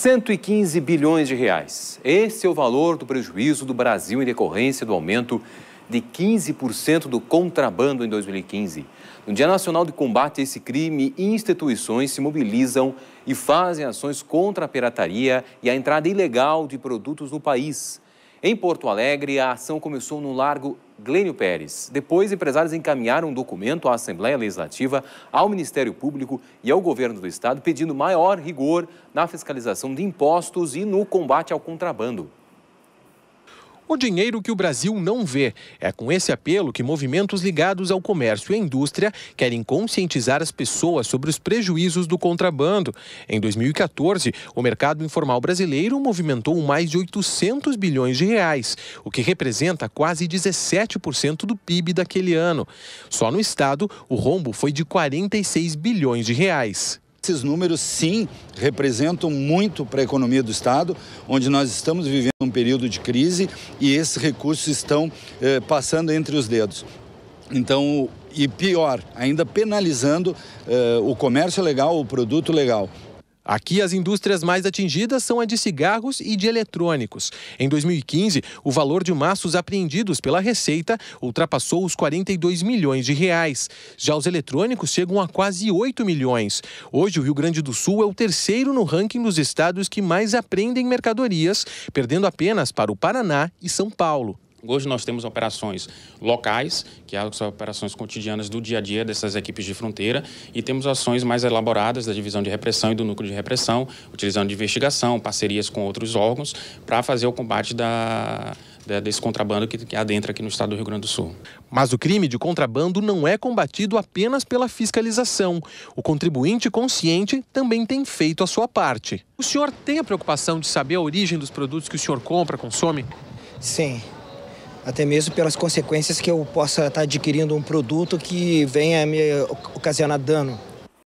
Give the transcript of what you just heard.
115 bilhões de reais. Esse é o valor do prejuízo do Brasil em decorrência do aumento de 15% do contrabando em 2015. No Dia Nacional de Combate a esse crime, instituições se mobilizam e fazem ações contra a pirataria e a entrada ilegal de produtos no país. Em Porto Alegre, a ação começou no Largo Glênio Pérez. Depois, empresários encaminharam um documento à Assembleia Legislativa, ao Ministério Público e ao Governo do Estado pedindo maior rigor na fiscalização de impostos e no combate ao contrabando. O dinheiro que o Brasil não vê. É com esse apelo que movimentos ligados ao comércio e à indústria querem conscientizar as pessoas sobre os prejuízos do contrabando. Em 2014, o mercado informal brasileiro movimentou mais de 800 bilhões de reais, o que representa quase 17% do PIB daquele ano. Só no estado, o rombo foi de 46 bilhões de reais. Esses números, sim, representam muito para a economia do Estado, onde nós estamos vivendo um período de crise e esses recursos estão eh, passando entre os dedos. Então, e pior, ainda penalizando eh, o comércio legal, o produto legal. Aqui, as indústrias mais atingidas são a de cigarros e de eletrônicos. Em 2015, o valor de maços apreendidos pela Receita ultrapassou os 42 milhões de reais. Já os eletrônicos chegam a quase 8 milhões. Hoje, o Rio Grande do Sul é o terceiro no ranking dos estados que mais apreendem mercadorias, perdendo apenas para o Paraná e São Paulo. Hoje nós temos operações locais, que são operações cotidianas do dia a dia dessas equipes de fronteira, e temos ações mais elaboradas da divisão de repressão e do núcleo de repressão, utilizando de investigação, parcerias com outros órgãos, para fazer o combate da, desse contrabando que, que, adentra aqui no estado do Rio Grande do Sul. Mas o crime de contrabando não é combatido apenas pela fiscalização. O contribuinte consciente também tem feito a sua parte. O senhor tem a preocupação de saber a origem dos produtos que o senhor compra, consome? Sim, até mesmo pelas consequências que eu possa estar tá adquirindo um produto que venha me ocasionar dano.